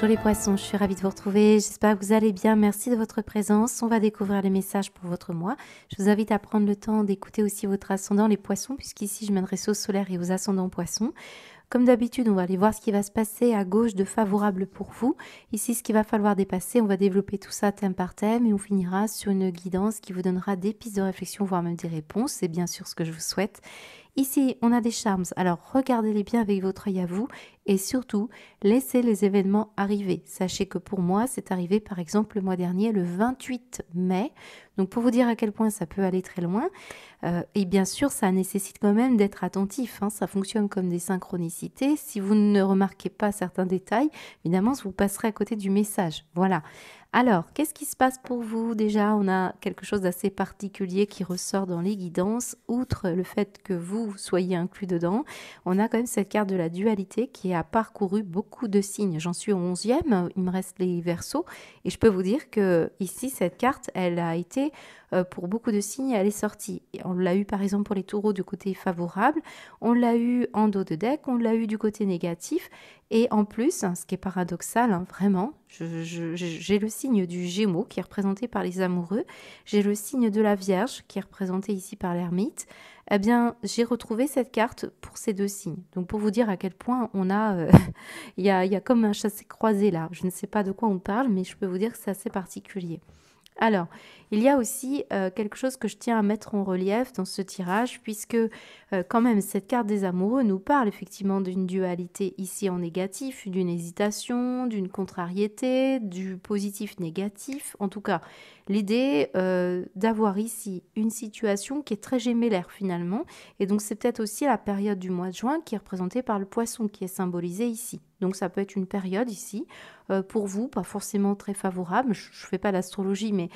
Bonjour les poissons, je suis ravie de vous retrouver, j'espère que vous allez bien, merci de votre présence. On va découvrir les messages pour votre mois. Je vous invite à prendre le temps d'écouter aussi votre ascendant les poissons, puisqu'ici je m'adresse au solaire et aux ascendants poissons. Comme d'habitude, on va aller voir ce qui va se passer à gauche de favorable pour vous. Ici, ce qu'il va falloir dépasser, on va développer tout ça thème par thème et on finira sur une guidance qui vous donnera des pistes de réflexion, voire même des réponses. C'est bien sûr ce que je vous souhaite. Ici, on a des charmes. alors regardez-les bien avec votre œil à vous et surtout, laissez les événements arriver. Sachez que pour moi, c'est arrivé par exemple le mois dernier, le 28 mai. Donc pour vous dire à quel point ça peut aller très loin, euh, et bien sûr, ça nécessite quand même d'être attentif. Hein. Ça fonctionne comme des synchronicités. Si vous ne remarquez pas certains détails, évidemment, vous passerez à côté du message. Voilà. Alors, qu'est-ce qui se passe pour vous Déjà, on a quelque chose d'assez particulier qui ressort dans les guidances. Outre le fait que vous soyez inclus dedans, on a quand même cette carte de la dualité qui a parcouru beaucoup de signes. J'en suis au 11e, il me reste les versos. Et je peux vous dire que ici, cette carte, elle a été, euh, pour beaucoup de signes, elle est sortie. On l'a eu par exemple pour les taureaux du côté favorable, on l'a eu en dos de deck, on l'a eu du côté négatif. Et en plus, ce qui est paradoxal, hein, vraiment, j'ai le signe du Gémeaux qui est représenté par les amoureux, j'ai le signe de la Vierge qui est représenté ici par l'ermite. Eh bien, j'ai retrouvé cette carte pour ces deux signes. Donc, pour vous dire à quel point on a, euh, il, y a comme un chassé-croisé là. Je ne sais pas de quoi on parle, mais je peux vous dire que c'est assez particulier. Alors, il y a aussi euh, quelque chose que je tiens à mettre en relief dans ce tirage, puisque euh, quand même, cette carte des amoureux nous parle effectivement d'une dualité ici en négatif, d'une hésitation, d'une contrariété, du positif-négatif. En tout cas, l'idée euh, d'avoir ici une situation qui est très gémellaire finalement. Et donc, c'est peut-être aussi la période du mois de juin qui est représentée par le poisson qui est symbolisé ici. Donc ça peut être une période ici, euh, pour vous, pas forcément très favorable. Je ne fais pas l'astrologie, mais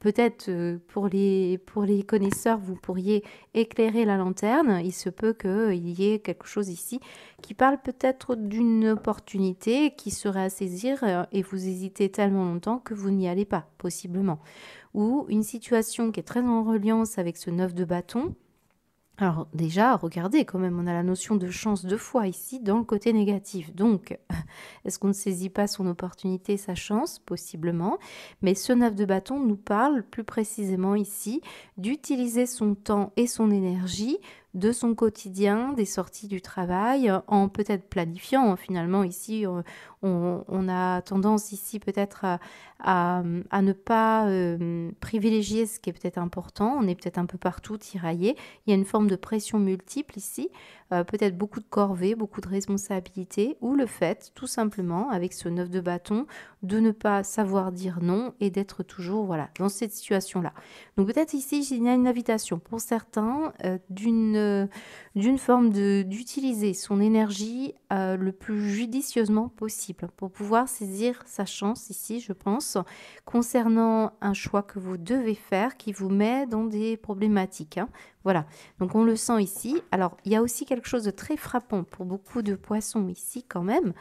peut-être euh, pour les, connaisseurs, vous pourriez éclairer la lanterne. Il se peut qu'il euh, y ait quelque chose ici qui parle peut-être d'une opportunité qui serait à saisir euh, et vous hésitez tellement longtemps que vous n'y allez pas, possiblement. Ou une situation qui est très en reliance avec ce neuf de bâton alors déjà, regardez quand même, on a la notion de chance deux fois ici dans le côté négatif. Donc, est-ce qu'on ne saisit pas son opportunité, sa chance Possiblement. Mais ce neuf de bâton nous parle plus précisément ici d'utiliser son temps et son énergie de son quotidien, des sorties du travail, euh, en peut-être planifiant. Hein, finalement, ici, euh, on, a tendance ici peut-être à, ne pas euh, privilégier ce qui est peut-être important. On est peut-être un peu partout tiraillé. Il y a une forme de pression multiple ici, peut-être beaucoup de corvées, beaucoup de responsabilités, ou le fait, tout simplement, avec ce neuf de bâton, de ne pas savoir dire non et d'être toujours voilà dans cette situation-là. Donc peut-être ici, il y a une invitation pour certains d'une d'une, forme d'utiliser son énergie euh, le plus judicieusement possible pour pouvoir saisir sa chance ici, je pense, concernant un choix que vous devez faire qui vous met dans des problématiques. Hein. Voilà, donc on le sent ici. Alors, il y a aussi quelque chose de très frappant pour beaucoup de poissons ici quand même.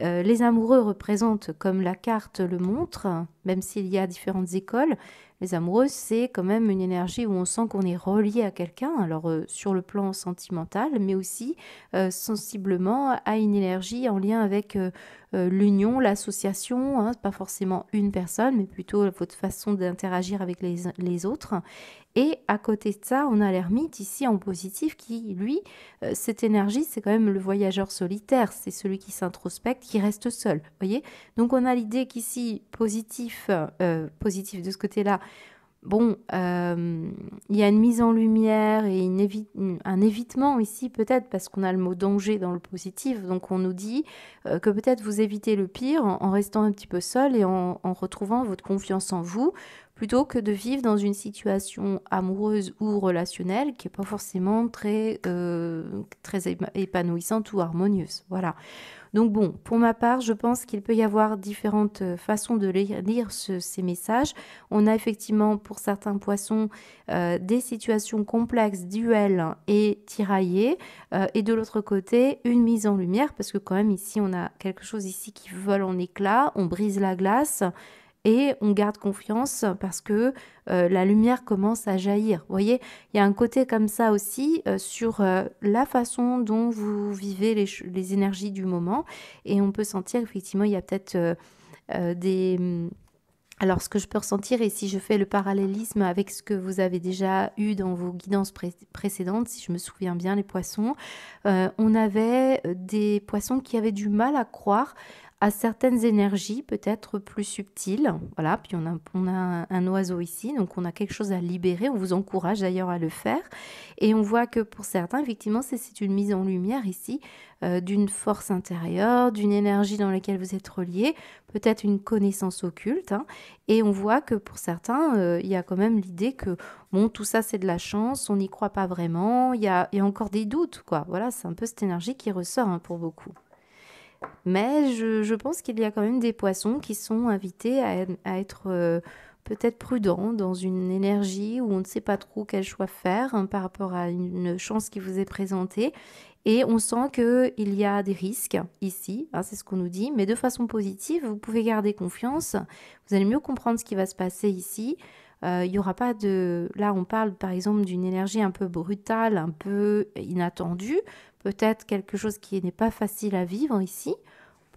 Euh, les amoureux représentent, comme la carte le montre, même s'il y a différentes écoles, les amoureuses, c'est quand même une énergie où on sent qu'on est relié à quelqu'un, alors euh, sur le plan sentimental, mais aussi euh, sensiblement à une énergie en lien avec euh, euh, l'union, l'association, hein, pas forcément une personne, mais plutôt votre façon d'interagir avec les, autres. Et à côté de ça, on a l'ermite ici en positif qui, lui, euh, cette énergie, c'est quand même le voyageur solitaire, c'est celui qui s'introspecte, qui reste seul. voyez Donc on a l'idée qu'ici, positif, euh, positif de ce côté-là, Bon, euh, il y a une mise en lumière et un évitement ici peut-être parce qu'on a le mot danger dans le positif, donc on nous dit euh, que peut-être vous évitez le pire en, restant un petit peu seul et en, retrouvant votre confiance en vous, plutôt que de vivre dans une situation amoureuse ou relationnelle qui n'est pas forcément très, euh, très épanouissante ou harmonieuse. Voilà. Donc bon, pour ma part, je pense qu'il peut y avoir différentes euh, façons de lire, ces messages. On a effectivement pour certains poissons euh, des situations complexes, duelles et tiraillées. Euh, et de l'autre côté, une mise en lumière, parce que quand même ici, on a quelque chose ici qui vole en éclat, on brise la glace et on garde confiance parce que euh, la lumière commence à jaillir. Vous voyez, il y a un côté comme ça aussi euh, sur euh, la façon dont vous vivez les, énergies du moment et on peut sentir effectivement il y a peut-être des... Hmm, alors, ce que je peux ressentir, et si je fais le parallélisme avec ce que vous avez déjà eu dans vos guidances précédentes, si je me souviens bien, les poissons, on avait des poissons qui avaient du mal à croire à certaines énergies peut-être plus subtiles. Voilà, puis on a, on un oiseau ici, donc on a quelque chose à libérer. On vous encourage d'ailleurs à le faire. Et on voit que pour certains, effectivement, c'est une mise en lumière ici euh, d'une force intérieure, d'une énergie dans laquelle vous êtes relié, peut-être une connaissance occulte. Hein. Et on voit que pour certains, euh, il y a quand même l'idée que bon, tout ça c'est de la chance, on n'y croit pas vraiment, il y a, encore des doutes, quoi. Voilà, c'est un peu cette énergie qui ressort hein, pour beaucoup. Mais je, pense qu'il y a quand même des poissons qui sont invités à, être euh, peut-être prudents dans une énergie où on ne sait pas trop quel choix faire hein, par rapport à une chance qui vous est présentée. Et on sent qu'il y a des risques ici, hein, c'est ce qu'on nous dit, mais de façon positive, vous pouvez garder confiance, vous allez mieux comprendre ce qui va se passer ici. Euh, il aura pas de... Là, on parle par exemple d'une énergie un peu brutale, un peu inattendue, peut-être quelque chose qui n'est pas facile à vivre ici,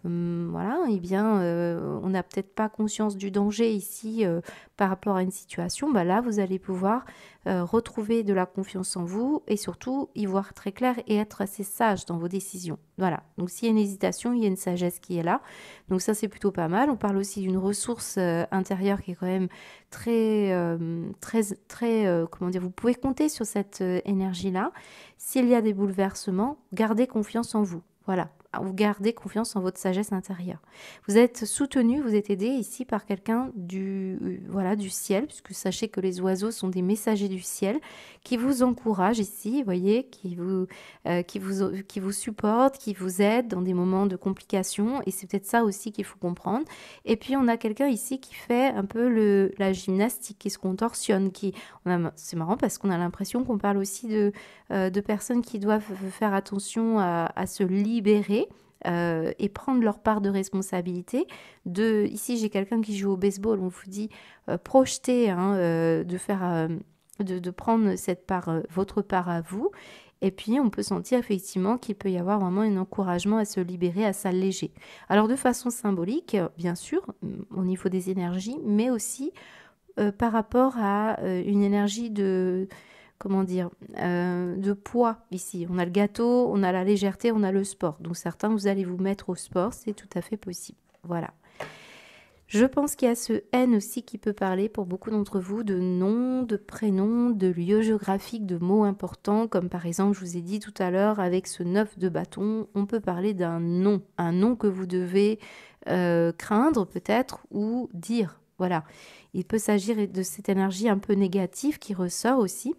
Hum, voilà, eh bien, euh, on n'a peut-être pas conscience du danger ici euh, par rapport à une situation, bah là, vous allez pouvoir euh, retrouver de la confiance en vous et surtout y voir très clair et être assez sage dans vos décisions. Voilà, donc s'il y a une hésitation, il y a une sagesse qui est là. Donc ça, c'est plutôt pas mal. On parle aussi d'une ressource intérieure qui est quand même très, très, très, comment dire, vous pouvez compter sur cette énergie-là. S'il y a des bouleversements, gardez confiance en vous. Voilà, vous gardez confiance en votre sagesse intérieure. Vous êtes soutenu, vous êtes aidé ici par quelqu'un du euh, voilà du ciel, puisque sachez que les oiseaux sont des messagers du ciel qui vous encouragent ici, voyez, qui vous euh, qui vous qui vous supportent, qui vous aident dans des moments de complications. Et c'est peut-être ça aussi qu'il faut comprendre. Et puis on a quelqu'un ici qui fait un peu le la gymnastique, qui se contorsionne, qui c'est marrant parce qu'on a l'impression qu'on parle aussi de euh, de personnes qui doivent faire attention à se libérer euh, et prendre leur part de responsabilité. De, ici, j'ai quelqu'un qui joue au baseball, on vous dit euh, projeter, hein, euh, de, faire, de, prendre cette part, votre part à vous. Et puis, on peut sentir effectivement qu'il peut y avoir vraiment un encouragement à se libérer, à s'alléger. Alors, de façon symbolique, bien sûr, on y niveau des énergies, mais aussi par rapport à une énergie de comment dire, euh, de poids ici. On a le gâteau, on a la légèreté, on a le sport. Donc certains, vous allez vous mettre au sport, c'est tout à fait possible. Voilà. Je pense qu'il y a ce N aussi qui peut parler pour beaucoup d'entre vous de noms, de prénoms, de lieux géographiques, de mots importants, comme par exemple, je vous ai dit tout à l'heure, avec ce neuf de bâton, on peut parler d'un nom, un nom que vous devez euh, craindre peut-être ou dire. Voilà. Il peut s'agir de cette énergie un peu négative qui ressort aussi.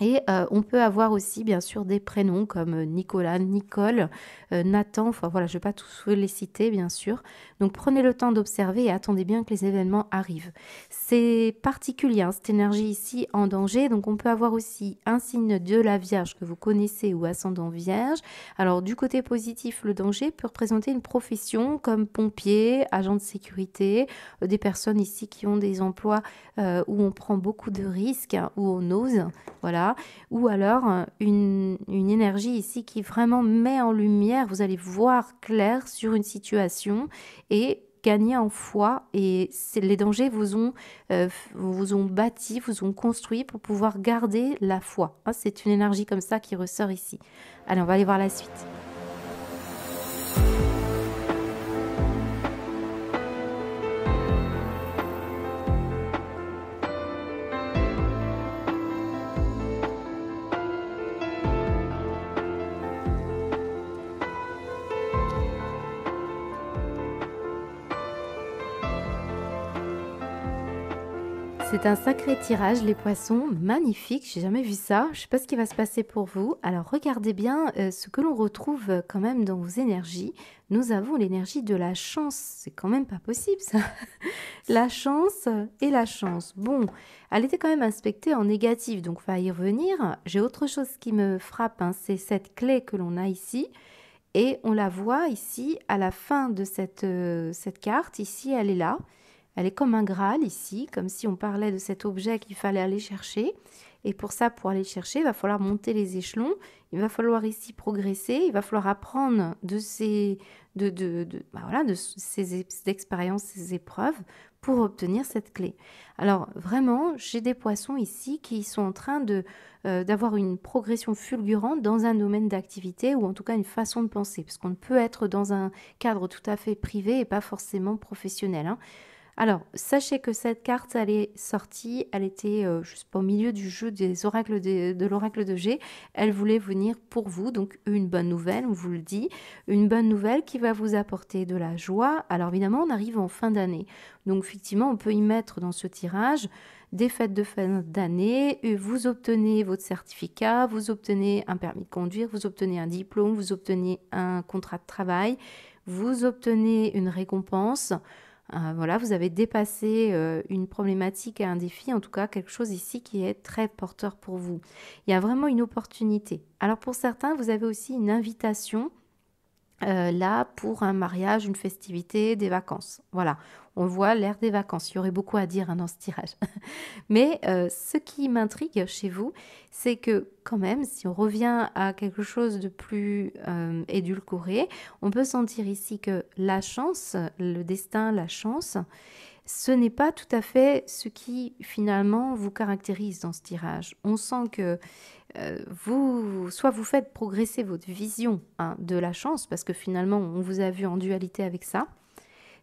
Et euh, on peut avoir aussi, bien sûr, des prénoms comme euh, Nicolas, Nicole, euh, Nathan. Enfin, voilà, je ne vais pas tous les citer, bien sûr. Donc, prenez le temps d'observer et attendez bien que les événements arrivent. C'est particulier, hein, cette énergie ici en danger. Donc, on peut avoir aussi un signe de la Vierge que vous connaissez ou ascendant Vierge. Alors, du côté positif, le danger peut représenter une profession comme pompier, agent de sécurité, des personnes ici qui ont des emplois où on prend beaucoup de risques, hein, ou on ose. Voilà ou alors euh, une, énergie ici qui vraiment met en lumière, vous allez voir clair sur une situation et gagner en foi et les dangers euh, vous ont, bâti, vous ont construit pour pouvoir garder la foi. Hein, c'est une énergie comme ça qui ressort ici. Allez, on va aller voir la suite. C'est un sacré tirage, les poissons, magnifique, j'ai jamais vu ça. Je sais pas ce qui va se passer pour vous. Alors regardez bien euh, ce que l'on retrouve euh, quand même dans vos énergies. Nous avons l'énergie de la chance, c'est quand même pas possible ça. la chance et la chance. Bon, elle était quand même inspectée en négatif, donc va y revenir. J'ai autre chose qui me frappe, hein. c'est cette clé que l'on a ici. Et on la voit ici à la fin de cette euh, carte. Ici, elle est là. Elle est comme un Graal ici, comme si on parlait de cet objet qu'il fallait aller chercher. Et pour ça, pour aller chercher, il va falloir monter les échelons, il va falloir ici progresser, il va falloir apprendre de ces, de, de, bah voilà, de ces expériences, ces épreuves pour obtenir cette clé. Alors vraiment, j'ai des poissons ici qui sont en train de euh, d'avoir une progression fulgurante dans un domaine d'activité ou en tout cas une façon de penser, parce qu'on peut être dans un cadre tout à fait privé et pas forcément professionnel. Hein. Alors, sachez que cette carte, elle est sortie, elle était, euh, juste au milieu du jeu des oracles de, de l'oracle de G. Elle voulait venir pour vous, donc une bonne nouvelle, on vous le dit, une bonne nouvelle qui va vous apporter de la joie. Alors évidemment, on arrive en fin d'année, donc effectivement, on peut y mettre dans ce tirage des fêtes de fin d'année, vous obtenez votre certificat, vous obtenez un permis de conduire, vous obtenez un diplôme, vous obtenez un contrat de travail, vous obtenez une récompense. Euh, voilà, vous avez dépassé euh, une problématique et un défi, en tout cas quelque chose ici qui est très porteur pour vous. Il y a vraiment une opportunité. Alors pour certains, vous avez aussi une invitation euh, là pour un mariage, une festivité, des vacances. Voilà, on voit l'air des vacances. Il y aurait beaucoup à dire hein, dans ce tirage. Mais euh, ce qui m'intrigue chez vous, c'est que quand même, si on revient à quelque chose de plus euh, édulcoré, on peut sentir ici que la chance, le destin, la chance, ce n'est pas tout à fait ce qui finalement vous caractérise dans ce tirage. On sent que euh, vous, soit vous faites progresser votre vision hein, de la chance, parce que finalement, on vous a vu en dualité avec ça,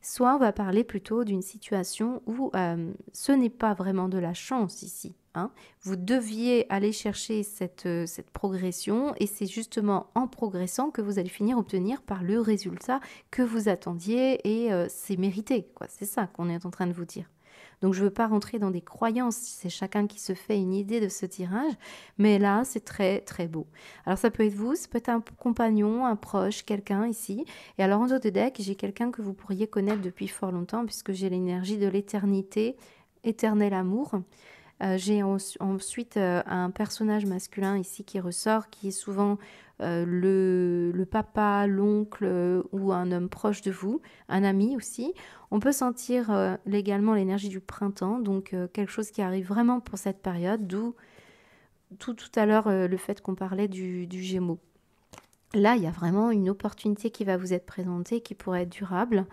soit on va parler plutôt d'une situation où euh, ce n'est pas vraiment de la chance ici. Hein. Vous deviez aller chercher euh, cette, progression et c'est justement en progressant que vous allez finir obtenir par le résultat que vous attendiez et c'est mérité. C'est ça qu'on est en train de vous dire. Donc je ne veux pas rentrer dans des croyances, c'est chacun qui se fait une idée de ce tirage, mais là c'est très très beau. Alors ça peut être vous, ça peut être un compagnon, un proche, quelqu'un ici. Et alors en dos de deck, j'ai quelqu'un que vous pourriez connaître depuis fort longtemps puisque j'ai l'énergie de l'éternité, éternel amour. Euh, j'ai ensuite euh, un personnage masculin ici qui ressort, qui est souvent euh, le, papa, l'oncle ou un homme proche de vous, un ami aussi. On peut sentir également l'énergie du printemps, donc quelque chose qui arrive vraiment pour cette période, d'où tout, tout à l'heure le fait qu'on parlait du, du Gémeaux. Là, il y a vraiment une opportunité qui va vous être présentée, qui pourrait être durable.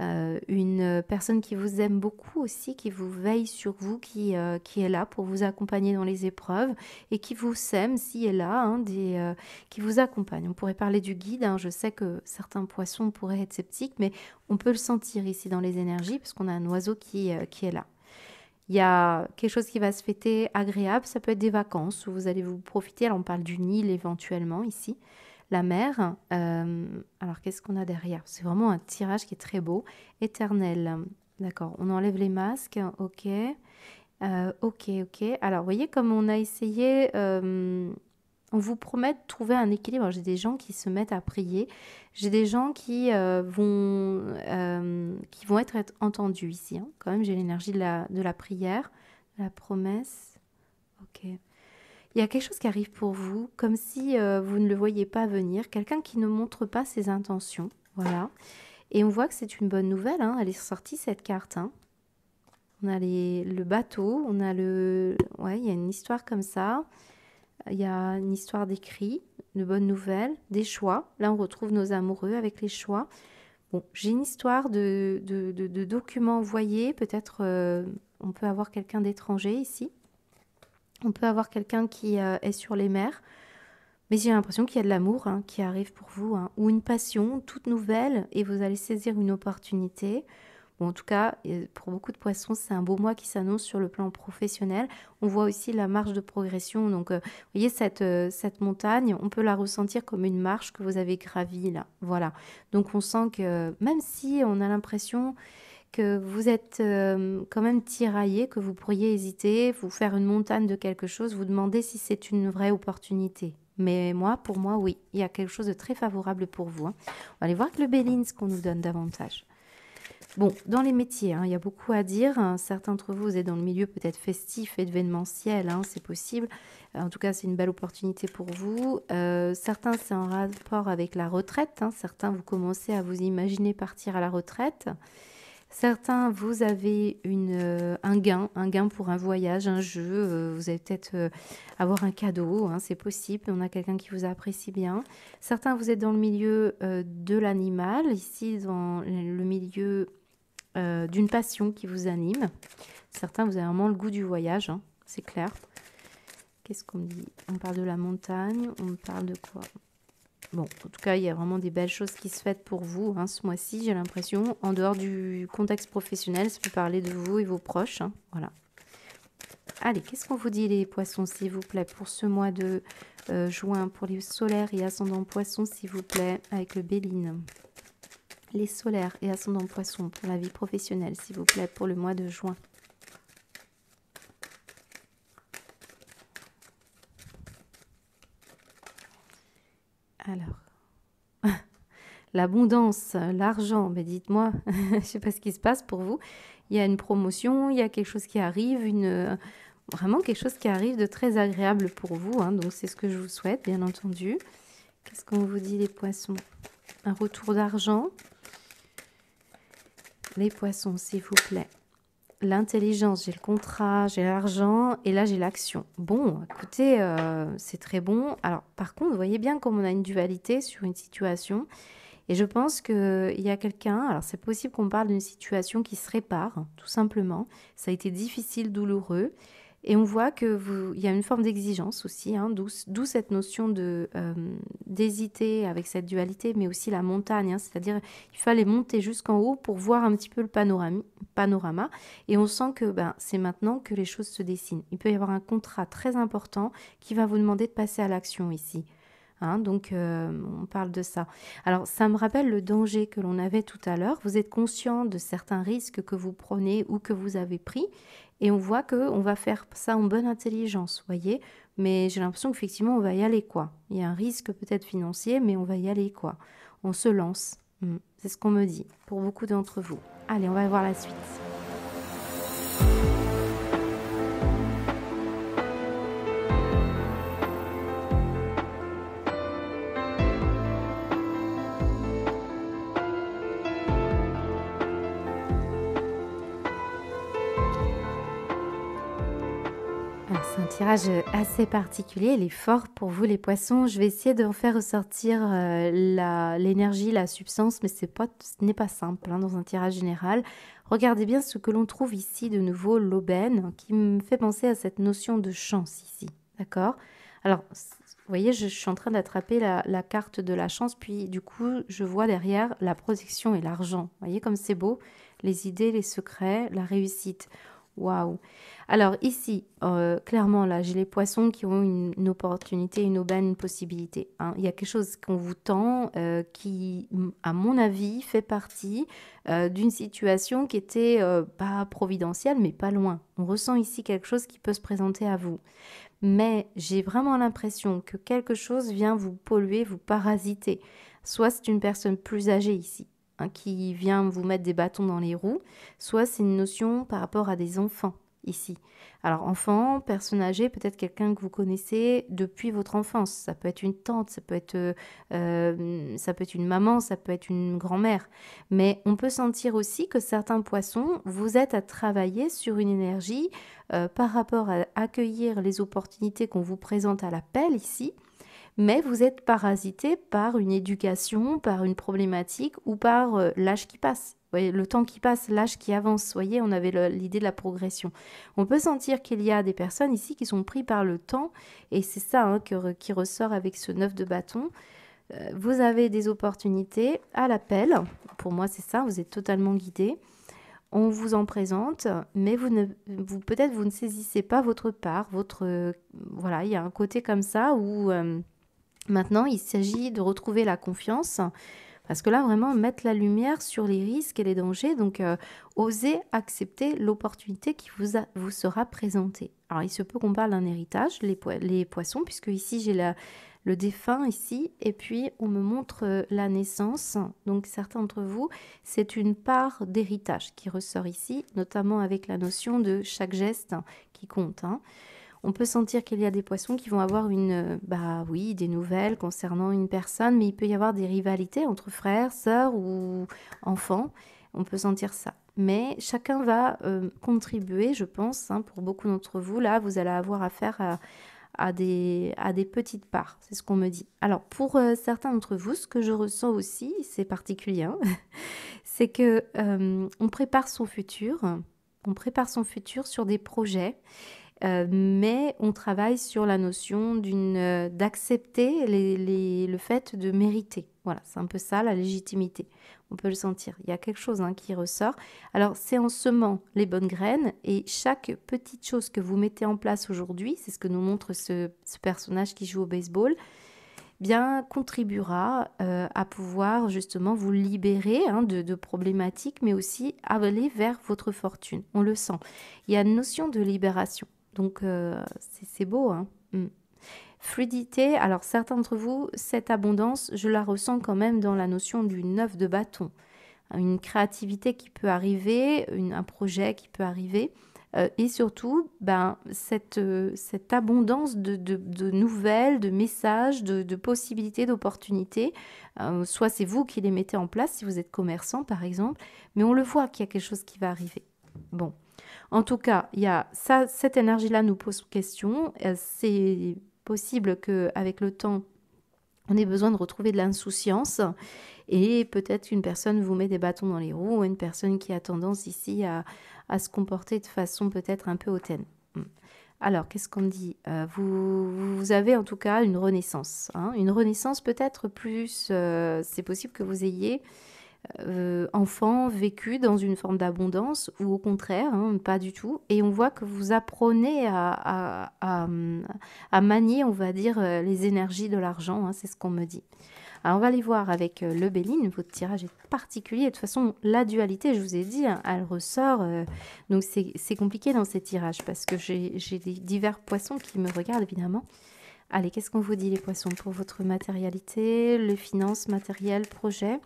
Euh, une personne qui vous aime beaucoup aussi, qui vous veille sur vous, qui, euh, est là pour vous accompagner dans les épreuves et qui vous sème si est là, hein, euh, qui vous accompagne. On pourrait parler du guide, hein. je sais que certains poissons pourraient être sceptiques, mais on peut le sentir ici dans les énergies parce qu'on a un oiseau qui, qui est là. Il y a quelque chose qui va se fêter agréable, ça peut être des vacances où vous allez vous profiter. on parle du Nil éventuellement ici. La mer, euh, alors qu'est-ce qu'on a derrière C'est vraiment un tirage qui est très beau. Éternel, d'accord, on enlève les masques, ok. Euh, ok, ok. Alors, vous voyez, comme on a essayé, euh, on vous promet de trouver un équilibre. J'ai des gens qui se mettent à prier. J'ai des gens qui, vont, qui vont être, être entendus ici. Hein. Quand même, j'ai l'énergie de la, de la prière, de la promesse. Ok il y a quelque chose qui arrive pour vous, comme si euh, vous ne le voyez pas venir, quelqu'un qui ne montre pas ses intentions. Voilà. Et on voit que c'est une bonne nouvelle, hein, elle est sortie cette carte. Hein. On a le bateau, on a le... Ouais, il y a une histoire comme ça. Il y a une histoire d'écrit, de bonnes nouvelles, des choix. Là, on retrouve nos amoureux avec les choix. Bon, j'ai une histoire de, de, documents envoyés. Peut-être euh, on peut avoir quelqu'un d'étranger ici. On peut avoir quelqu'un qui euh, est sur les mers, mais j'ai l'impression qu'il y a de l'amour hein, qui arrive pour vous, hein. ou une passion toute nouvelle, et vous allez saisir une opportunité. en tout cas, pour beaucoup de poissons, c'est un beau mois qui s'annonce sur le plan professionnel. On voit aussi la marge de progression. Donc, euh, vous voyez, cette, euh, cette montagne, on peut la ressentir comme une marche que vous avez gravie là. Voilà. Donc, on sent que même si on a l'impression que vous êtes euh, quand même tiraillé, que vous pourriez hésiter, vous faire une montagne de quelque chose, vous demander si c'est une vraie opportunité. Mais moi, pour moi, oui, il y a quelque chose de très favorable pour vous. Hein. On va aller voir que le Bélin, ce qu'on nous donne davantage. Bon, dans les métiers, hein, il y a beaucoup à dire. Hein. Certains d'entre vous, vous êtes dans le milieu peut-être festif, événementiel, c'est possible. Euh, en tout cas, c'est une belle opportunité pour vous. Euh, certains, c'est en rapport avec la retraite. Certains, vous commencez à vous imaginer partir à la retraite. Certains, vous avez une, euh, un gain, un gain pour un voyage, un jeu. Euh, vous allez peut-être euh, avoir un cadeau, hein, c'est possible. On a quelqu'un qui vous apprécie bien. Certains, vous êtes dans le milieu de l'animal, ici dans le milieu d'une passion qui vous anime. Certains, vous avez vraiment le goût du voyage, hein, c'est clair. Qu'est-ce qu'on dit On parle de la montagne, on parle de quoi Bon, en tout cas, il y a vraiment des belles choses qui se font pour vous hein, ce mois-ci, j'ai l'impression. En dehors du contexte professionnel, ça peut parler de vous et vos proches. Hein, voilà. Allez, qu'est-ce qu'on vous dit les poissons, s'il vous plaît, pour ce mois de euh, juin, pour les solaires et ascendants poissons, s'il vous plaît, avec le Béline. Les solaires et ascendants poissons pour la vie professionnelle, s'il vous plaît, pour le mois de juin. Alors, l'abondance, l'argent, mais ben, dites-moi, je ne sais pas ce qui se passe pour vous. Il y a une promotion, il y a quelque chose qui arrive, une, vraiment quelque chose qui arrive de très agréable pour vous. Hein, donc, c'est ce que je vous souhaite, bien entendu. Qu'est-ce qu'on vous dit, les poissons Un retour d'argent. Les poissons, s'il vous plaît l'intelligence, j'ai le contrat, j'ai l'argent et là j'ai l'action. Bon, écoutez, euh, c'est très bon. Alors par contre, vous voyez bien comme on a une dualité sur une situation. Et je pense qu'il y a quelqu'un, alors c'est possible qu'on parle d'une situation qui se répare, tout simplement. Ça a été difficile, douloureux. Et on voit qu'il y a une forme d'exigence aussi, hein, d'où cette notion euh, d'hésiter avec cette dualité, mais aussi la montagne. Hein. C'est-à-dire il fallait monter jusqu'en haut pour voir un petit peu le panorama. panorama et on sent que ben, c'est maintenant que les choses se dessinent. Il peut y avoir un contrat très important qui va vous demander de passer à l'action ici. Hein, donc euh, on parle de ça. Alors ça me rappelle le danger que l'on avait tout à l'heure. Vous êtes conscient de certains risques que vous prenez ou que vous avez pris et on voit que va faire ça en bonne intelligence, voyez. Mais j'ai l'impression qu'effectivement on va y aller quoi. Il y a un risque peut-être financier, mais on va y aller quoi. On se lance. Mm. C'est ce qu'on me dit pour beaucoup d'entre vous. Allez, on va voir la suite. Ah, c'est un tirage assez particulier, il est fort pour vous les poissons. Je vais essayer d'en faire ressortir euh, l'énergie, la, substance, mais pas, ce n'est pas simple hein, dans un tirage général. Regardez bien ce que l'on trouve ici de nouveau, l'aubaine, qui me fait penser à cette notion de chance ici. D'accord Alors, vous voyez, je suis en train d'attraper la, la, carte de la chance, puis du coup, je vois derrière la protection et l'argent. Vous voyez comme c'est beau, les idées, les secrets, la réussite. Waouh Alors ici, euh, clairement, là, j'ai les poissons qui ont une, opportunité, une aubaine, possibilité. Hein. Il y a quelque chose qu'on vous tend euh, qui, à mon avis, fait partie euh, d'une situation qui était pas providentielle, mais pas loin. On ressent ici quelque chose qui peut se présenter à vous. Mais j'ai vraiment l'impression que quelque chose vient vous polluer, vous parasiter. Soit c'est une personne plus âgée ici, Hein, qui vient vous mettre des bâtons dans les roues, soit c'est une notion par rapport à des enfants ici. Alors enfant, personne âgée, peut-être quelqu'un que vous connaissez depuis votre enfance. Ça peut être une tante, ça peut être, euh, euh, ça peut être une maman, ça peut être une grand-mère. Mais on peut sentir aussi que certains poissons, vous êtes à travailler sur une énergie euh, par rapport à accueillir les opportunités qu'on vous présente à l'appel ici mais vous êtes parasité par une éducation, par une problématique ou par euh, l'âge qui passe. le temps qui passe, l'âge qui avance. Voyez, on avait l'idée de la progression. On peut sentir qu'il y a des personnes ici qui sont prises par le temps, et c'est ça hein, qui ressort avec ce neuf de bâton. Euh, vous avez des opportunités à l'appel. Pour moi, c'est ça, vous êtes totalement guidé on vous en présente, mais vous ne, vous, peut-être vous ne saisissez pas votre part, votre, euh, voilà, il y a un côté comme ça où Maintenant, il s'agit de retrouver la confiance. Parce que là, vraiment, mettre la lumière sur les risques et les dangers, donc oser euh, osez accepter l'opportunité qui vous, vous sera présentée. Alors, il se peut qu'on parle d'un héritage, les, poissons, puisque ici, j'ai le défunt ici, et puis on me montre euh, la naissance. Donc, certains d'entre vous, c'est une part d'héritage qui ressort ici, notamment avec la notion de chaque geste qui compte. Hein on peut sentir qu'il y a des poissons qui vont avoir une, euh, bah oui, des nouvelles concernant une personne, mais il peut y avoir des rivalités entre frères, sœurs ou enfants. On peut sentir ça. Mais chacun va euh, contribuer, je pense, hein, pour beaucoup d'entre vous. Là, vous allez avoir affaire à, des, à des petites parts, c'est ce qu'on me dit. Alors, pour euh, certains d'entre vous, ce que je ressens aussi, c'est particulier, hein, c'est que on prépare son futur, on prépare son futur sur des projets euh, mais on travaille sur la notion d'une, euh, d'accepter le fait de mériter. Voilà, c'est un peu ça la légitimité. On peut le sentir. Il y a quelque chose hein, qui ressort. Alors c'est en semant les bonnes graines et chaque petite chose que vous mettez en place aujourd'hui, c'est ce que nous montre ce, personnage qui joue au baseball, bien contribuera euh, à pouvoir justement vous libérer hein, de, de, problématiques, mais aussi aller vers votre fortune. On le sent. Il y a une notion de libération. Donc euh, c'est beau. Hein mm. Fluidité, alors certains d'entre vous, cette abondance, je la ressens quand même dans la notion du neuf de bâton. Une créativité qui peut arriver, un projet qui peut arriver. Euh, et surtout, ben, cette, euh, abondance de, nouvelles, de messages, de, possibilités, d'opportunités. soit c'est vous qui les mettez en place, si vous êtes commerçant par exemple, mais on le voit qu'il y a quelque chose qui va arriver. Bon. En tout cas, il y ça, cette énergie-là nous pose question. Euh, c'est possible que, avec le temps, on ait besoin de retrouver de l'insouciance. Et peut-être qu'une personne vous met des bâtons dans les roues, ou une personne qui a tendance ici à, se comporter de façon peut-être un peu hautaine. Hmm. Alors, qu'est-ce qu'on dit euh, vous, avez en tout cas une renaissance. Hein. une renaissance peut-être plus... Euh, c'est possible que vous ayez euh, enfant vécu dans une forme d'abondance ou au contraire, hein, pas du tout. Et on voit que vous apprenez à, manier, on va dire, euh, les énergies de l'argent, hein, c'est ce qu'on me dit. Alors on va aller voir avec euh, le Béline, votre tirage est particulier. De toute façon, la dualité, je vous ai dit, hein, elle ressort. donc c'est compliqué dans ces tirages parce que j'ai divers poissons qui me regardent évidemment. Allez, qu'est-ce qu'on vous dit les poissons pour votre matérialité, le finance, matériel, projet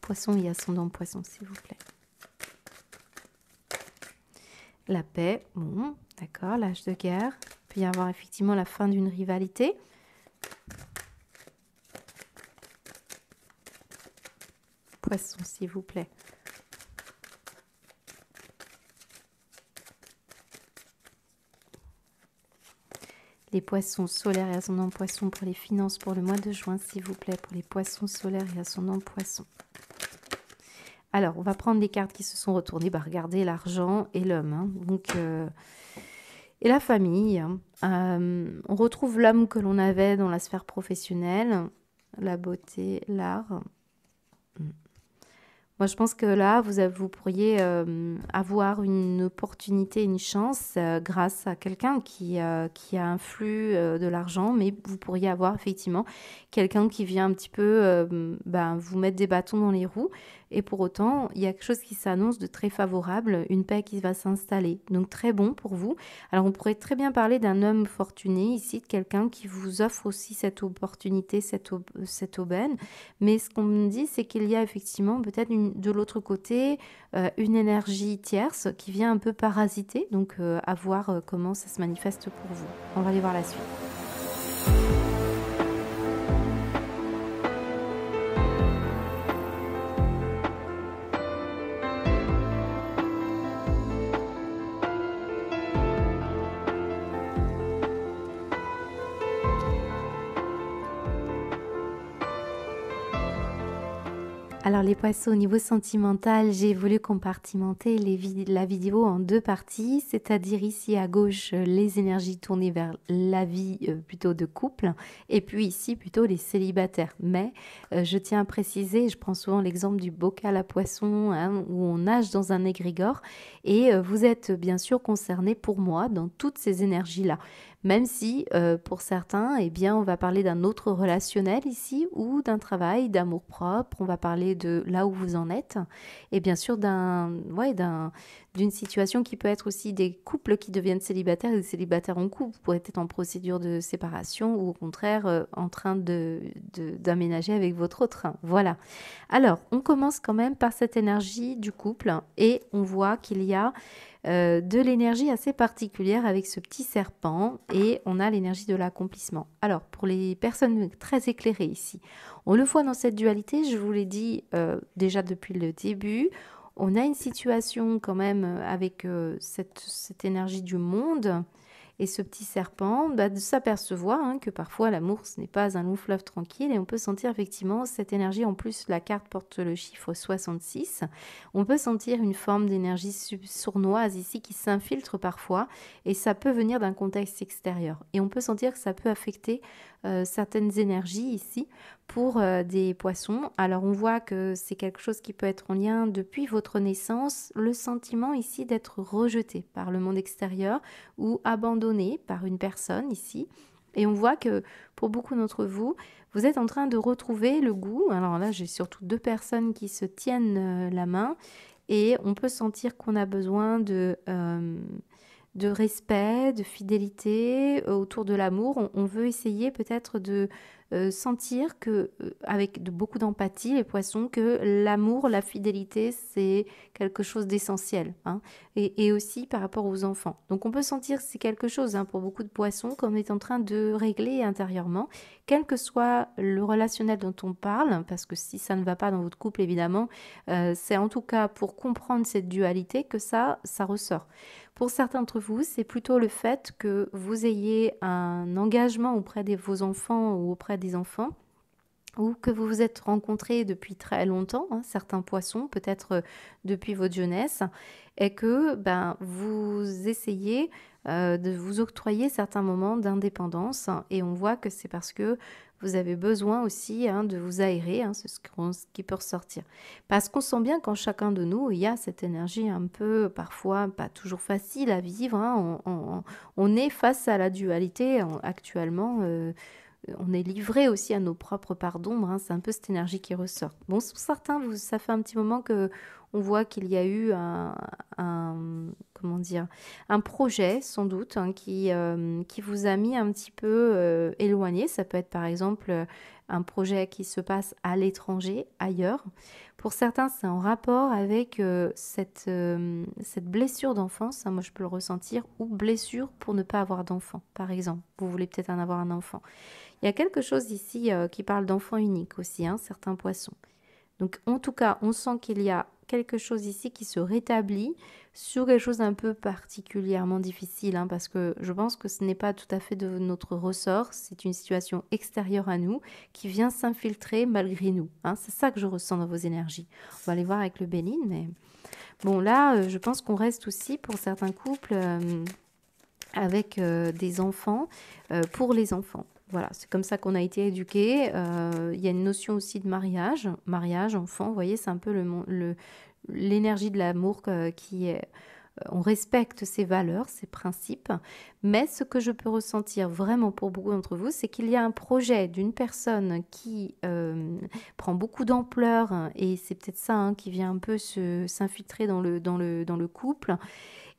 Poisson et ascendant poisson, s'il vous plaît. La paix, bon, d'accord, l'âge de guerre. Il peut y avoir effectivement la fin d'une rivalité. Poisson, s'il vous plaît. les poissons solaires et ascendant poisson pour les finances pour le mois de juin, s'il vous plaît, pour les poissons solaires et ascendant poisson. Alors, on va prendre les cartes qui se sont retournées. Bah, regardez l'argent et l'homme. Hein. Donc, euh, et la famille. Hein. Euh, on retrouve l'homme que l'on avait dans la sphère professionnelle, la beauté, l'art. Moi, je pense que là, vous, vous pourriez euh, avoir une opportunité, une chance grâce à quelqu'un qui, qui, a un flux de l'argent, mais vous pourriez avoir effectivement quelqu'un qui vient un petit peu ben, vous mettre des bâtons dans les roues et pour autant, il y a quelque chose qui s'annonce de très favorable, une paix qui va s'installer. Donc très bon pour vous. Alors on pourrait très bien parler d'un homme fortuné ici, de quelqu'un qui vous offre aussi cette opportunité, cette, aubaine. Mais ce qu'on me dit, c'est qu'il y a effectivement peut-être de l'autre côté euh, une énergie tierce qui vient un peu parasiter. Donc euh, à voir euh, comment ça se manifeste pour vous. On va aller voir la suite. Alors les poissons au niveau sentimental, j'ai voulu compartimenter la vidéo en deux parties, c'est-à-dire ici à gauche euh, les énergies tournées vers la vie euh, plutôt de couple et puis ici plutôt les célibataires. Mais euh, je tiens à préciser, je prends souvent l'exemple du bocal à poissons hein, où on nage dans un égrégore et vous êtes bien sûr concerné pour moi dans toutes ces énergies-là. Même si euh, pour certains, eh bien, on va parler d'un autre relationnel ici ou d'un travail d'amour propre. On va parler de là où vous en êtes et bien sûr d'un, ouais, d'un, d'une situation qui peut être aussi des couples qui deviennent célibataires et des célibataires en couple pour être en procédure de séparation ou au contraire euh, en train d'aménager avec votre autre. Voilà. Alors, on commence quand même par cette énergie du couple et on voit qu'il y a euh, de l'énergie assez particulière avec ce petit serpent et on a l'énergie de l'accomplissement. Alors pour les personnes très éclairées ici, on le voit dans cette dualité, je vous l'ai dit euh, déjà depuis le début, on a une situation quand même euh, avec cette, énergie du monde et ce petit serpent bah, de s'apercevoir hein, que parfois l'amour, ce n'est pas un long fleuve tranquille. Et on peut sentir effectivement cette énergie. En plus, la carte porte le chiffre 66. On peut sentir une forme d'énergie sournoise ici qui s'infiltre parfois. Et ça peut venir d'un contexte extérieur. Et on peut sentir que ça peut affecter euh, certaines énergies ici pour euh, des poissons. Alors on voit que c'est quelque chose qui peut être en lien depuis votre naissance, le sentiment ici d'être rejeté par le monde extérieur ou abandonné par une personne ici. Et on voit que pour beaucoup d'entre vous, vous êtes en train de retrouver le goût. Alors là, j'ai surtout deux personnes qui se tiennent euh, la main et on peut sentir qu'on a besoin de, de respect, de fidélité euh, autour de l'amour. On, veut essayer peut-être de euh, sentir que, euh, avec beaucoup d'empathie, les poissons, que l'amour, la fidélité, c'est quelque chose d'essentiel. Hein, et, aussi par rapport aux enfants. Donc on peut sentir c'est quelque chose hein, pour beaucoup de poissons qu'on est en train de régler intérieurement, quel que soit le relationnel dont on parle, parce que si ça ne va pas dans votre couple, évidemment, c'est en tout cas pour comprendre cette dualité que ça, ça ressort. Pour certains d'entre vous, c'est plutôt le fait que vous ayez un engagement auprès de vos enfants ou auprès des enfants ou que vous vous êtes rencontrés depuis très longtemps, hein, certains poissons, peut-être euh, depuis votre jeunesse, et que ben, vous essayez euh, de vous octroyer certains moments d'indépendance. Hein, et on voit que c'est parce que vous avez besoin aussi hein, de vous aérer, hein, c'est ce, qui peut ressortir. Parce qu'on sent bien qu'en chacun de nous, il y a cette énergie un peu, parfois, pas toujours facile à vivre. Hein. on, est face à la dualité actuellement. Euh, on est livré aussi à nos propres parts d'ombre. Hein. c'est un peu cette énergie qui ressort. Bon, pour certains, ça fait un petit moment que on voit qu'il y a eu un, comment dire un projet sans doute hein, euh, qui, vous a mis un petit peu euh, éloigné. Ça peut être par exemple un projet qui se passe à l'étranger, ailleurs. Pour certains, c'est en rapport avec euh, euh, cette, blessure d'enfance, hein, moi je peux le ressentir, ou blessure pour ne pas avoir d'enfant, par exemple. Vous voulez peut-être en avoir un enfant. Il y a quelque chose ici euh, qui parle d'enfant unique aussi, hein, certains poissons. Donc en tout cas, on sent qu'il y a quelque chose ici qui se rétablit sur quelque chose d'un peu particulièrement difficile, hein, parce que je pense que ce n'est pas tout à fait de notre ressort, c'est une situation extérieure à nous qui vient s'infiltrer malgré nous. Hein. C'est ça que je ressens dans vos énergies. On va aller voir avec le bénin. mais bon là, euh, je pense qu'on reste aussi pour certains couples. Euh, avec euh, des enfants, pour les enfants. Voilà, c'est comme ça qu'on a été éduqués. Euh, il y a une notion aussi de mariage, mariage, enfant, vous voyez, c'est un peu l'énergie de l'amour qui est... Euh, on respecte ses valeurs, ses principes, mais ce que je peux ressentir vraiment pour beaucoup d'entre vous, c'est qu'il y a un projet d'une personne qui euh, prend beaucoup d'ampleur, et c'est peut-être ça hein, qui vient un peu s'infiltrer dans le, le, dans le couple,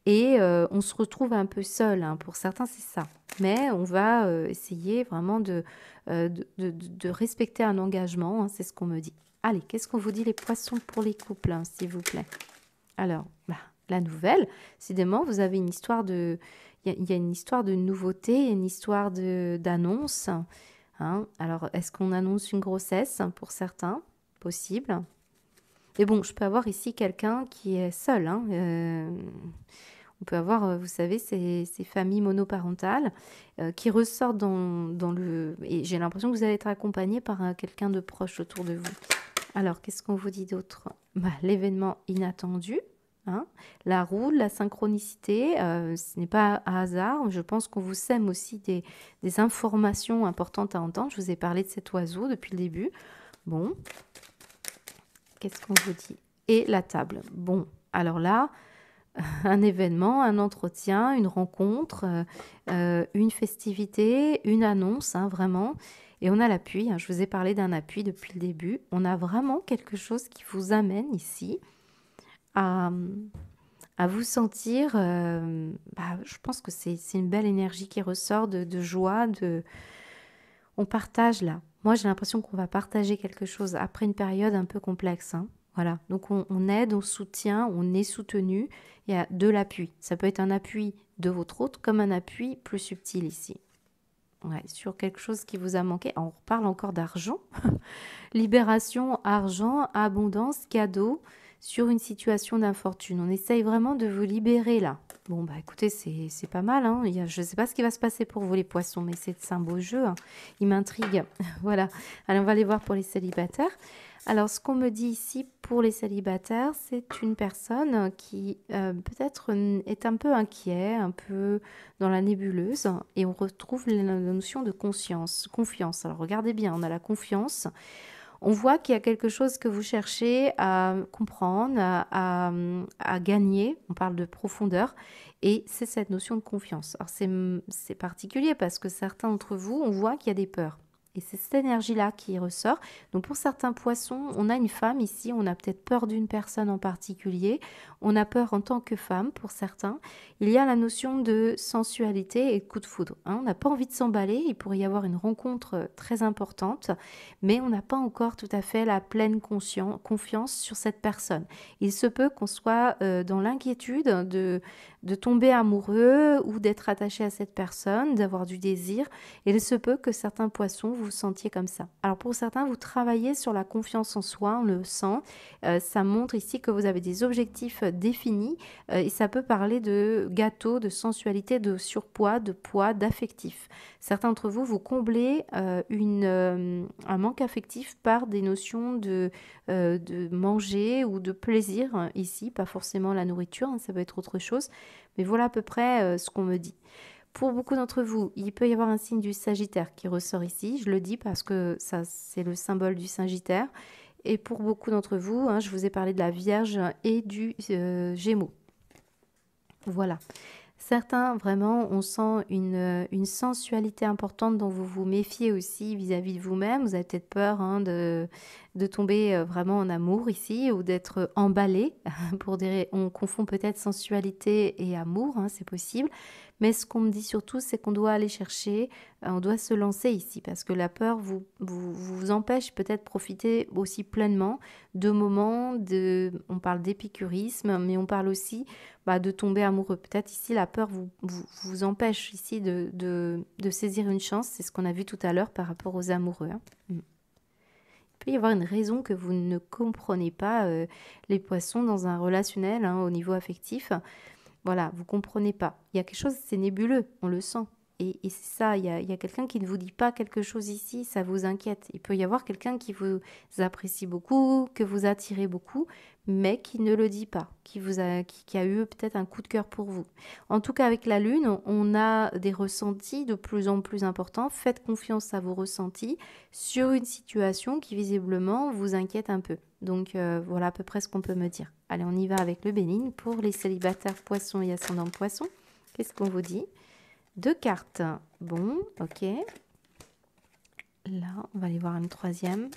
et euh, on se retrouve un peu seul, hein. pour certains c'est ça. Mais on va euh, essayer vraiment euh, de, de, respecter un engagement, hein, c'est ce qu'on me dit. Allez, qu'est-ce qu'on vous dit les poissons pour les couples, hein, s'il vous plaît Alors, bah, la nouvelle, décidément, vous avez une histoire de... Il y, a une histoire de nouveauté, une histoire d'annonce. Alors, est-ce qu'on annonce une grossesse pour certains Possible. Et bon, je peux avoir ici quelqu'un qui est seul. Hein, euh, on peut avoir, euh, vous savez, ces, familles monoparentales euh, qui ressortent dans, le... Et j'ai l'impression que vous allez être accompagné par quelqu'un de proche autour de vous. Alors, qu'est-ce qu'on vous dit d'autre bah, L'événement inattendu. Hein, la roue, la synchronicité, ce n'est pas un hasard. Je pense qu'on vous sème aussi des, des, informations importantes à entendre. Je vous ai parlé de cet oiseau depuis le début. Bon, Qu'est-ce qu'on vous dit Et la table. Bon, alors là, un événement, un entretien, une rencontre, euh, euh, une festivité, une annonce, hein, vraiment. Et on a l'appui. Hein. Je vous ai parlé d'un appui depuis le début. On a vraiment quelque chose qui vous amène ici à, vous sentir. Euh, bah, je pense que c'est une belle énergie qui ressort de, joie, de. On partage là. Moi, j'ai l'impression qu'on va partager quelque chose après une période un peu complexe. Hein. Voilà. Donc, on, aide, on soutient, on est soutenu. Il y a de l'appui. Ça peut être un appui de votre autre, comme un appui plus subtil ici. sur quelque chose qui vous a manqué. Ah, on reparle encore d'argent. Libération, argent, abondance, cadeau sur une situation d'infortune. On essaye vraiment de vous libérer là. Bon, bah écoutez, c'est pas mal. Hein. Il je ne sais pas ce qui va se passer pour vous, les poissons, mais c'est un beau jeu. Hein. Il m'intrigue. voilà. Allez, on va aller voir pour les célibataires. Alors, ce qu'on me dit ici pour les célibataires, c'est une personne qui euh, peut-être mm, est un peu inquiet, un peu dans la nébuleuse, et on retrouve la notion de conscience, confiance. Alors, regardez bien, on a la confiance on voit qu'il y a quelque chose que vous cherchez à comprendre, à, gagner. On parle de profondeur. Et c'est cette notion de confiance. Alors c'est particulier parce que certains d'entre vous, on voit qu'il y a des peurs c'est cette énergie-là qui ressort. Donc pour certains poissons, on a une femme ici, on a peut-être peur d'une personne en particulier, on a peur en tant que femme pour certains. Il y a la notion de sensualité et de coup de foudre. Hein. On n'a pas envie de s'emballer, il pourrait y avoir une rencontre euh, très importante, mais on n'a pas encore tout à fait la pleine confiance sur cette personne. Il se peut qu'on soit euh, dans l'inquiétude de de tomber amoureux ou d'être attaché à cette personne, d'avoir du désir. Et il se peut que certains poissons, vous sentiez comme ça. Alors pour certains, vous travaillez sur la confiance en soi, on le sent. Euh, ça montre ici que vous avez des objectifs euh, définis euh, et ça peut parler de gâteau, de sensualité, de surpoids, de poids, d'affectif. Certains d'entre vous, vous comblez un manque affectif par des notions de, de manger ou de plaisir hein, ici, pas forcément la nourriture, hein, ça peut être autre chose. Mais voilà à peu près euh, ce qu'on me dit. Pour beaucoup d'entre vous, il peut y avoir un signe du Sagittaire qui ressort ici. Je le dis parce que ça, c'est le symbole du Sagittaire. Et pour beaucoup d'entre vous, hein, je vous ai parlé de la Vierge et du euh, Gémeaux. Voilà. Certains, vraiment, on sent euh, une, sensualité importante dont vous vous méfiez aussi vis-à-vis de vous-même. Vous avez peut-être peur hein, de, de, tomber euh, vraiment en amour ici ou d'être emballé. Pour on confond peut-être sensualité et amour, hein, c'est possible. Mais ce qu'on me dit surtout, c'est qu'on doit aller chercher, euh, on doit se lancer ici, parce que la peur vous, vous, empêche peut-être profiter aussi pleinement de moments, de, on parle d'épicurisme, mais on parle aussi bah, de tomber amoureux. Peut-être ici, la peur vous, empêche ici de, saisir une chance, c'est ce qu'on a vu tout à l'heure par rapport aux amoureux. Hein. Mm. Il peut y avoir une raison que vous ne comprenez pas euh, les poissons dans un relationnel hein, au niveau affectif. Voilà, vous comprenez pas. Il y a quelque chose, c'est nébuleux, on le sent. Et, c'est ça, il y a quelqu'un qui ne vous dit pas quelque chose ici, ça vous inquiète. Il peut y avoir quelqu'un qui vous apprécie beaucoup, que vous attirez beaucoup, mais qui ne le dit pas, qui, vous a, qui, a eu peut-être un coup de cœur pour vous. En tout cas, avec la Lune, on a des ressentis de plus en plus importants. Faites confiance à vos ressentis sur une situation qui visiblement vous inquiète un peu. Donc euh, voilà à peu près ce qu'on peut me dire. Allez, on y va avec le bénin pour les célibataires poissons et ascendants poissons. Qu'est-ce qu'on vous dit Deux cartes. Bon, ok. Là, on va aller voir une troisième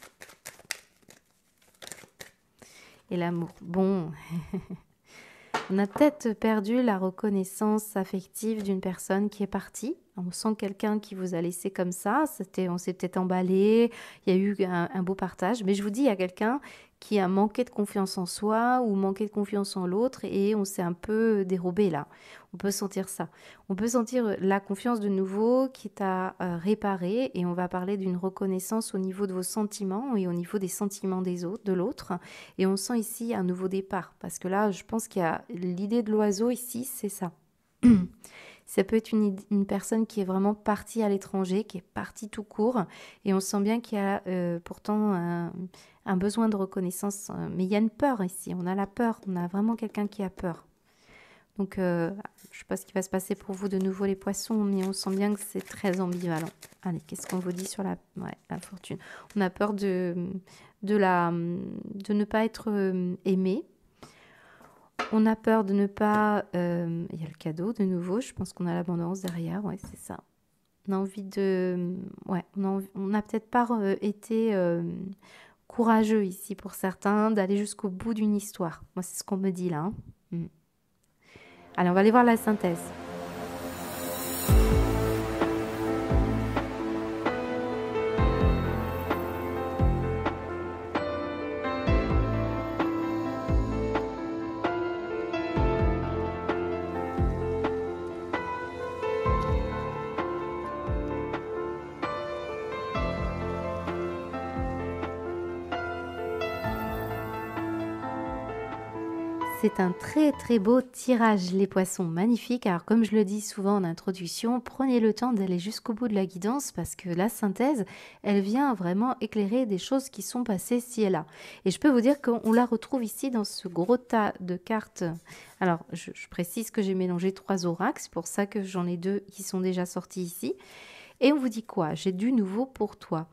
et l'amour. Bon, on a peut-être perdu la reconnaissance affective d'une personne qui est partie. On sent quelqu'un qui vous a laissé comme ça. C'était, on s'est peut-être emballé. Il y a eu un, un beau partage. Mais je vous dis, il y a quelqu'un qui a manqué de confiance en soi ou manqué de confiance en l'autre et on s'est un peu dérobé là. On peut sentir ça. On peut sentir la confiance de nouveau qui t'a euh, réparé et on va parler d'une reconnaissance au niveau de vos sentiments et au niveau des sentiments des autres, de l'autre. Et on sent ici un nouveau départ parce que là, je pense qu'il y a l'idée de l'oiseau ici, c'est ça. Ça peut être une, personne qui est vraiment partie à l'étranger, qui est partie tout court, et on sent bien qu'il y a euh, pourtant un besoin de reconnaissance. Euh, mais il y a une peur ici. On a la peur. On a vraiment quelqu'un qui a peur. Donc, euh, je ne sais pas ce qui va se passer pour vous de nouveau les poissons, mais on sent bien que c'est très ambivalent. Allez, qu'est-ce qu'on vous dit sur la, fortune On a peur de, de, la, de ne pas être euh, aimé. On a peur de ne pas... Il y a le cadeau de nouveau, je pense qu'on a l'abondance derrière, ouais, c'est ça. On a envie de... Ouais, on n'a peut-être pas été courageux ici pour certains d'aller jusqu'au bout d'une histoire. Moi, c'est ce qu'on me dit là. alors hein. mm. Allez, on va aller voir la synthèse. un très très beau tirage, les poissons magnifiques. Alors comme je le dis souvent en introduction, prenez le temps d'aller jusqu'au bout de la guidance parce que la synthèse, elle vient vraiment éclairer des choses qui sont passées ci et là. Et je peux vous dire qu'on la retrouve ici dans ce gros tas de cartes. Alors je, précise que j'ai mélangé trois oracles, pour ça que j'en ai deux qui sont déjà sortis ici. Et on vous dit quoi J'ai du nouveau pour toi.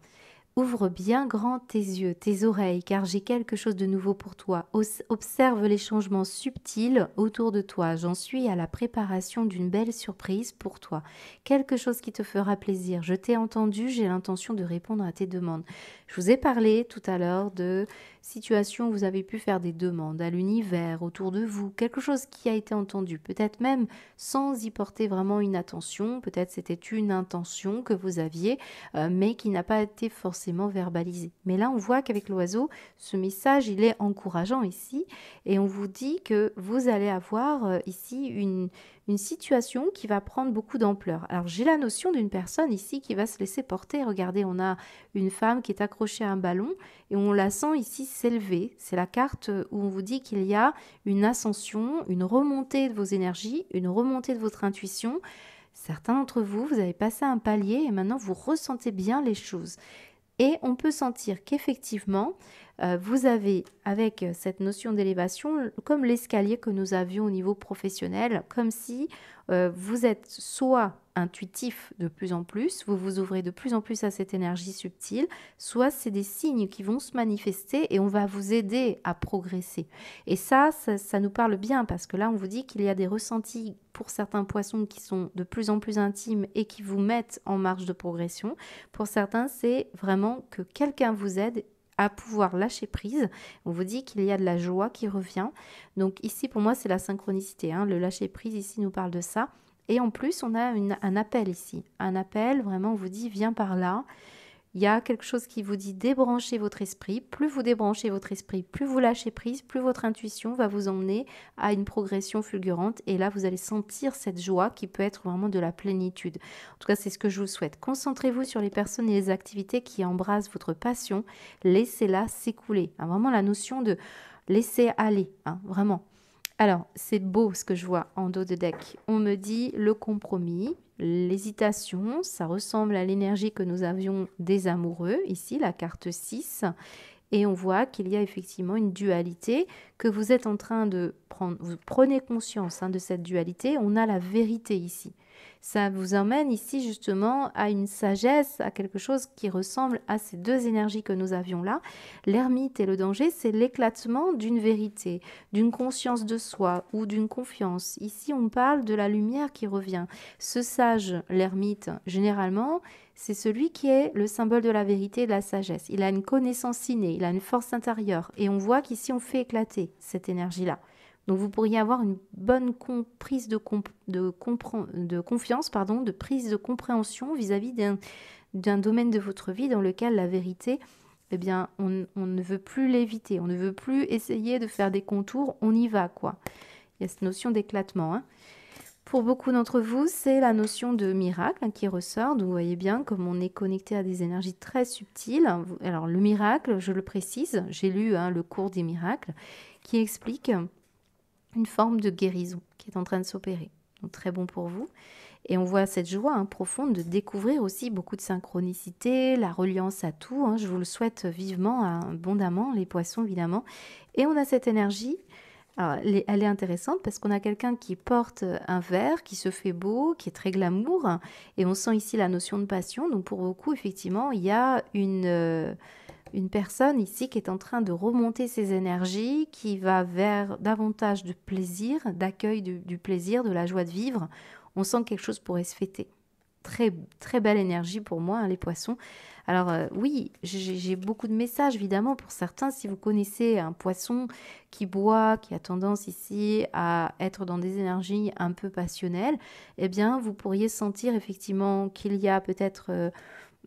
Ouvre bien grand tes yeux, tes oreilles, car j'ai quelque chose de nouveau pour toi. Observe les changements subtils autour de toi. J'en suis à la préparation d'une belle surprise pour toi. Quelque chose qui te fera plaisir. Je t'ai entendu, j'ai l'intention de répondre à tes demandes. Je vous ai parlé tout à l'heure de situations où vous avez pu faire des demandes à l'univers, autour de vous. Quelque chose qui a été entendu, peut-être même sans y porter vraiment une attention. Peut-être c'était une intention que vous aviez, euh, mais qui n'a pas été forcée verbalisé. Mais là, on voit qu'avec l'oiseau, ce message, il est encourageant ici, et on vous dit que vous allez avoir euh, ici une, une situation qui va prendre beaucoup d'ampleur. Alors j'ai la notion d'une personne ici qui va se laisser porter. Regardez, on a une femme qui est accrochée à un ballon et on la sent ici s'élever. C'est la carte où on vous dit qu'il y a une ascension, une remontée de vos énergies, une remontée de votre intuition. Certains d'entre vous, vous avez passé un palier et maintenant vous ressentez bien les choses. Et on peut sentir qu'effectivement, euh, vous avez avec cette notion d'élévation comme l'escalier que nous avions au niveau professionnel, comme si euh, vous êtes soit intuitif de plus en plus, vous vous ouvrez de plus en plus à cette énergie subtile, soit c'est des signes qui vont se manifester et on va vous aider à progresser. Et ça, ça, nous parle bien parce que là, on vous dit qu'il y a des ressentis pour certains poissons qui sont de plus en plus intimes et qui vous mettent en marge de progression. Pour certains, c'est vraiment que quelqu'un vous aide à pouvoir lâcher prise. On vous dit qu'il y a de la joie qui revient. Donc ici, pour moi, c'est la synchronicité. Hein. Le lâcher prise ici nous parle de ça. Et en plus, on a un appel ici. Un appel, vraiment, on vous dit, viens par là. Il y a quelque chose qui vous dit débranchez votre esprit. Plus vous débranchez votre esprit, plus vous lâchez prise, plus votre intuition va vous emmener à une progression fulgurante. Et là, vous allez sentir cette joie qui peut être vraiment de la plénitude. En tout cas, c'est ce que je vous souhaite. Concentrez-vous sur les personnes et les activités qui embrassent votre passion. Laissez-la s'écouler. Hein, vraiment la notion de laisser aller, hein, vraiment. Alors, c'est beau ce que je vois en dos de deck. On me dit le compromis, l'hésitation, ça ressemble à l'énergie que nous avions des amoureux, ici la carte 6. Et on voit qu'il y a effectivement une dualité, que vous êtes en train de prendre, vous prenez conscience hein, de cette dualité, on a la vérité ici ça vous emmène ici justement à une sagesse, à quelque chose qui ressemble à ces deux énergies que nous avions là. L'ermite et le danger, c'est l'éclatement d'une vérité, d'une conscience de soi ou d'une confiance. Ici, on parle de la lumière qui revient. Ce sage, l'ermite, généralement, c'est celui qui est le symbole de la vérité et de la sagesse. Il a une connaissance innée, il a une force intérieure. Et on voit qu'ici, on fait éclater cette énergie-là. Donc vous pourriez avoir une bonne prise de, confiance, pardon, de prise de compréhension vis-à-vis d'un domaine de votre vie dans lequel la vérité, eh bien, on, ne veut plus l'éviter, on ne veut plus essayer de faire des contours, on y va, quoi. Il y a cette notion d'éclatement. Hein. Pour beaucoup d'entre vous, c'est la notion de miracle hein, qui ressort. vous voyez bien comme on est connecté à des énergies très subtiles. Alors le miracle, je le précise, j'ai lu hein, le cours des miracles qui explique une forme de guérison qui est en train de s'opérer. Donc très bon pour vous. Et on voit cette joie hein, profonde de découvrir aussi beaucoup de synchronicité, la reliance à tout. Hein. Je vous le souhaite vivement, abondamment, les poissons évidemment. Et on a cette énergie. elle est intéressante parce qu'on a quelqu'un qui porte un verre, qui se fait beau, qui est très glamour. et on sent ici la notion de passion. Donc pour beaucoup, effectivement, il y a une... Euh, une personne ici qui est en train de remonter ses énergies, qui va vers davantage de plaisir, d'accueil du, plaisir, de la joie de vivre. On sent quelque chose pourrait se fêter. Très, très belle énergie pour moi, hein, les poissons. Alors euh, oui, j'ai beaucoup de messages, évidemment, pour certains. Si vous connaissez un poisson qui boit, qui a tendance ici à être dans des énergies un peu passionnelles, eh bien, vous pourriez sentir effectivement qu'il y a peut-être... Euh,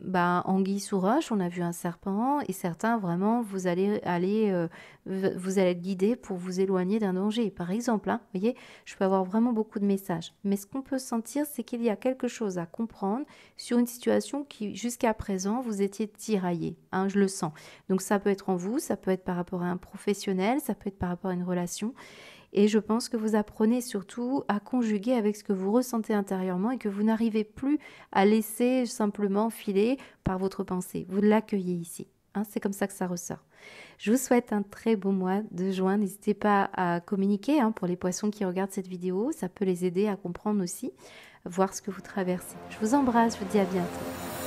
en bah, guise sous roche, on a vu un serpent, et certains vraiment, vous allez aller, euh, vous allez être guidé pour vous éloigner d'un danger, par exemple. Hein, voyez, je peux avoir vraiment beaucoup de messages. Mais ce qu'on peut sentir, c'est qu'il y a quelque chose à comprendre sur une situation qui, jusqu'à présent, vous étiez tiraillé. Hein, je le sens. Donc ça peut être en vous, ça peut être par rapport à un professionnel, ça peut être par rapport à une relation. Et je pense que vous apprenez surtout à conjuguer avec ce que vous ressentez intérieurement et que vous n'arrivez plus à laisser simplement filer par votre pensée. Vous l'accueillez ici. Hein, c'est comme ça que ça ressort. Je vous souhaite un très beau mois de juin. N'hésitez pas à communiquer hein, pour les poissons qui regardent cette vidéo. Ça peut les aider à comprendre aussi, voir ce que vous traversez. Je vous embrasse, je vous dis à bientôt.